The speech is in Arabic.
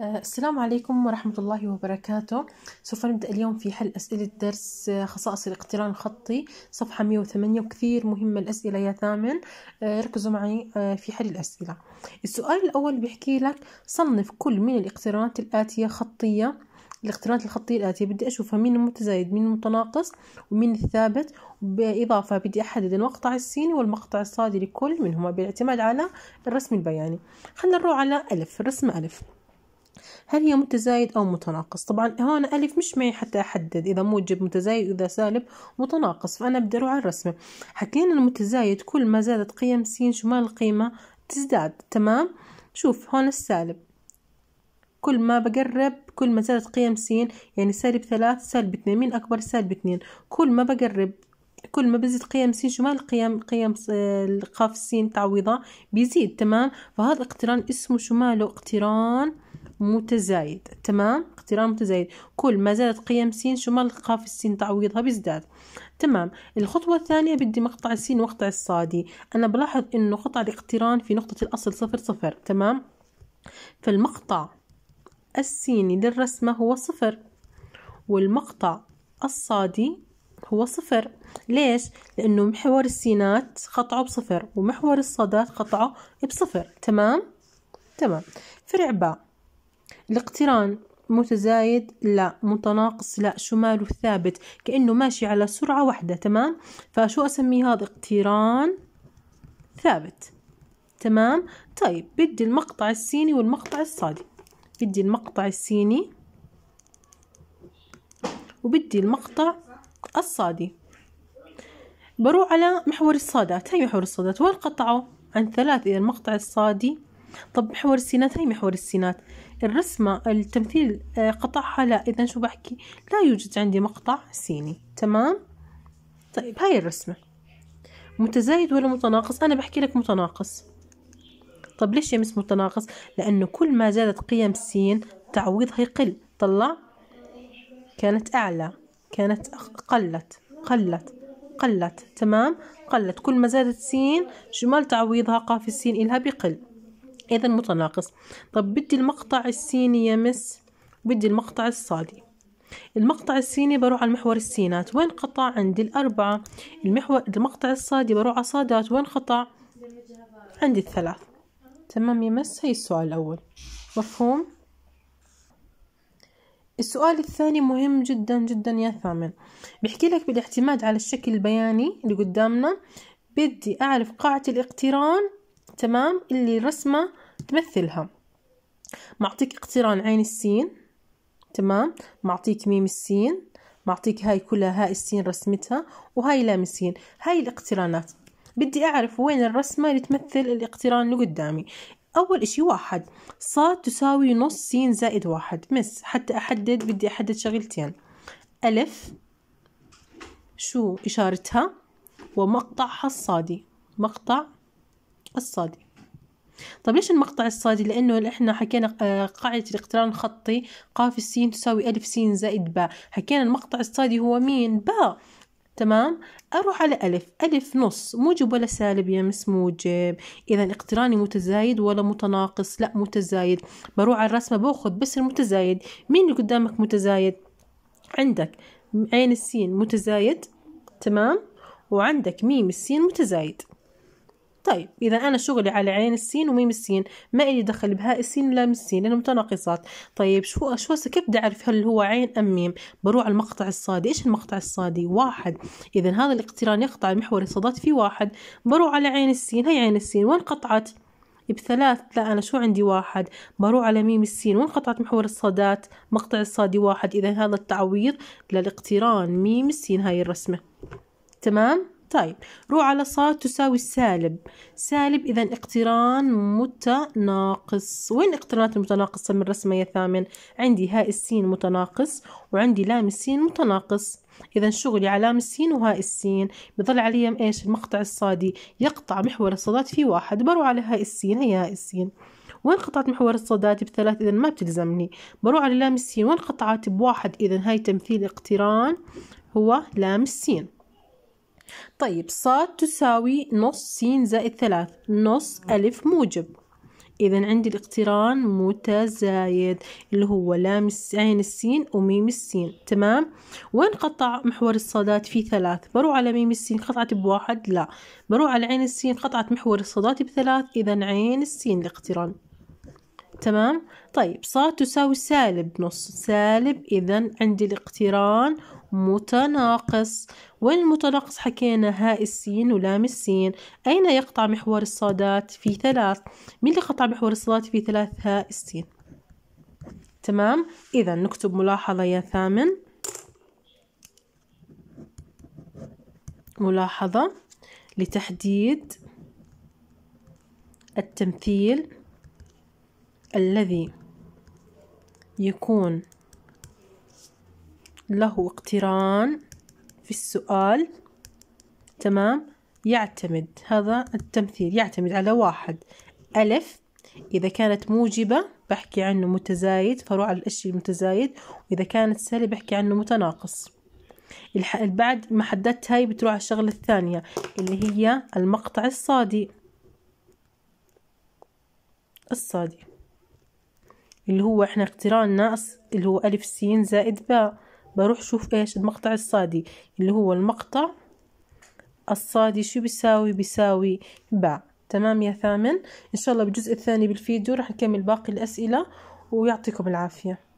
آه، السلام عليكم ورحمة الله وبركاته سوف نبدأ اليوم في حل أسئلة درس آه، خصائص الاقتران الخطي صفحة 108 وكثير مهمة الأسئلة يا ثامن آه، ركزوا معي في حل الأسئلة السؤال الأول بيحكي لك صنف كل من الاقترانات الآتية خطية الاقترانات الخطية الآتية بدي أشوفها مين المتزايد مين المتناقص ومين الثابت بإضافة بدي أحدد المقطع السيني والمقطع الصادي لكل منهما بالاعتماد على الرسم البياني خلينا نروح على ألف الرسمة ألف هل هي متزايد أو متناقص طبعا هون ألف مش معي حتى أحدد إذا موجب متزايد إذا سالب متناقص فأنا بدي أروح على الرسمة حكينا المتزايد كل ما زادت قيم س شمال القيمة تزداد تمام شوف هون السالب كل ما بقرب كل ما زادت قيم س يعني سالب ثلاث سالب اثنين مين أكبر سالب اثنين كل ما بقرب كل ما بزيد قيم س شمال قيم قيم قاف س تعويضة بيزيد تمام فهذا اقتران اسمه شو ماله اقتران متزايد تمام اقتران متزايد كل ما زادت قيم س شو ما نلقاها في السين تعويضها بيزداد تمام الخطوة الثانية بدي مقطع السين وقطع الصادي أنا بلاحظ إنه قطع الاقتران في نقطة الأصل صفر صفر تمام فالمقطع السيني للرسمة هو صفر والمقطع الصادي هو صفر ليش؟ لأنه محور السينات قطعه بصفر ومحور الصادات قطعه بصفر تمام؟ تمام فرع باء الاقتران متزايد لا متناقص لا شماله ثابت كأنه ماشي على سرعة واحدة تمام فشو أسميه هذا اقتران ثابت تمام طيب بدي المقطع السيني والمقطع الصادي بدي المقطع السيني وبدي المقطع الصادي بروح على محور الصادات هي محور الصادات وين قطعه عن ثلاث إلى المقطع الصادي طب محور السينات هي محور السينات الرسمة التمثيل آه، قطعها لا إذا شو بحكي لا يوجد عندي مقطع سيني تمام طيب هاي الرسمة متزايد ولا متناقص أنا بحكي لك متناقص طب ليش يمس متناقص لأنه كل ما زادت قيم السين تعويضها يقل طلع كانت أعلى كانت قلت قلت قلت تمام قلت كل ما زادت سين شمال تعويضها قاف السين إلها بقل إذا متناقص طب بدي المقطع السيني يا مس بدي المقطع الصادي المقطع السيني بروح على المحور السينات وين قطع عندي الأربعة المحور المقطع الصادي بروح على صادات وين قطع عندي الثلاث تمام يا مس هي السؤال الأول مفهوم السؤال الثاني مهم جدا جدا يا ثامن بحكي لك بالاعتماد على الشكل البياني اللي قدامنا بدي أعرف قاعة الاقتران تمام اللي الرسمة تمثلها معطيك اقتران عين السين تمام معطيك ميم السين معطيك هاي كلها هاء السين رسمتها وهاي لام السين هاي الاقترانات بدي أعرف وين الرسمة اللي تمثل الاقتران اللي قدامي أول إشي واحد صاد تساوي نص سين زائد واحد مس حتى أحدد بدي أحدد شغلتين ألف شو إشارتها ومقطعها الصادي مقطع الصادي طب ليش المقطع الصادي لانه احنا حكينا آه، قاعده الاقتران الخطي قاف السين تساوي الف سين زائد باء حكينا المقطع الصادي هو مين باء تمام أروح على ألف ألف نص موجب ولا سالب يا مس موجب إذا اقتراني متزايد ولا متناقص لا متزايد بروح على الرسمة باخذ بس المتزايد مين اللي قدامك متزايد عندك عين السين متزايد تمام وعندك ميم السين متزايد طيب إذا أنا شغلي على عين السين وميم السين ما إلي دخل بهاء السين ولا السين لأنهم متناقصات طيب شو شو كيف بدي أعرف هل هو عين أم ميم بروح على المقطع الصادي إيش المقطع الصادي واحد إذا هذا الاقتران يقطع المحور الصادات في واحد بروح على عين السين هي عين السين وين قطعت بثلاث لا أنا شو عندي واحد بروح على ميم السين وين قطعت محور الصادات مقطع الصادي واحد إذا هذا التعويض للاقتران ميم السين هاي الرسمة تمام طيب رو على ص تساوي سالب سالب إذا اقتران متناقص وين اقترانات المتناقصة من الرسمة يا ثامن عندي هاء السين متناقص وعندي لام السين متناقص إذا شغلي على لام السين وهاء السين بضل علي إيش المقطع الصادي يقطع محور الصادات في واحد برو على هاء السين هي هاء السين وين قطعت محور الصادات بثلاث إذا ما بتلزمني بروح على لام السين وين قطعت بواحد إذا هاي تمثيل اقتران هو لام السين طيب ص تساوي نص س زائد ثلاث نص ألف موجب إذا عندي الاقتران متزايد اللي هو لام عين السين وميم السين تمام وين قطع محور الصادات في ثلاث بروح على ميم السين قطعت بواحد لا بروح على عين السين قطعت محور الصادات بثلاث إذا عين السين الاقتران تمام طيب ص تساوي سالب نص سالب إذا عندي الاقتران متناقص وين المتناقص حكينا هاء السين ولام السين أين يقطع محور الصادات في ثلاث مين اللي قطع محور الصادات في ثلاث هاء السين تمام إذا نكتب ملاحظة يا ثامن ملاحظة لتحديد التمثيل الذي يكون له اقتران في السؤال تمام يعتمد هذا التمثيل يعتمد على واحد ألف إذا كانت موجبة بحكي عنه متزايد فروع على الأشي المتزايد وإذا كانت سالب بحكي عنه متناقص بعد ما حددت هاي بتروح على الشغلة الثانية اللي هي المقطع الصادي الصادي اللي هو احنا اقتراننا اللي هو ألف س زائد باء بروح شوف ايش المقطع الصادي اللي هو المقطع الصادي شو بيساوي بيساوي باء تمام يا ثامن ان شاء الله بالجزء الثاني بالفيديو راح نكمل باقي الاسئله ويعطيكم العافيه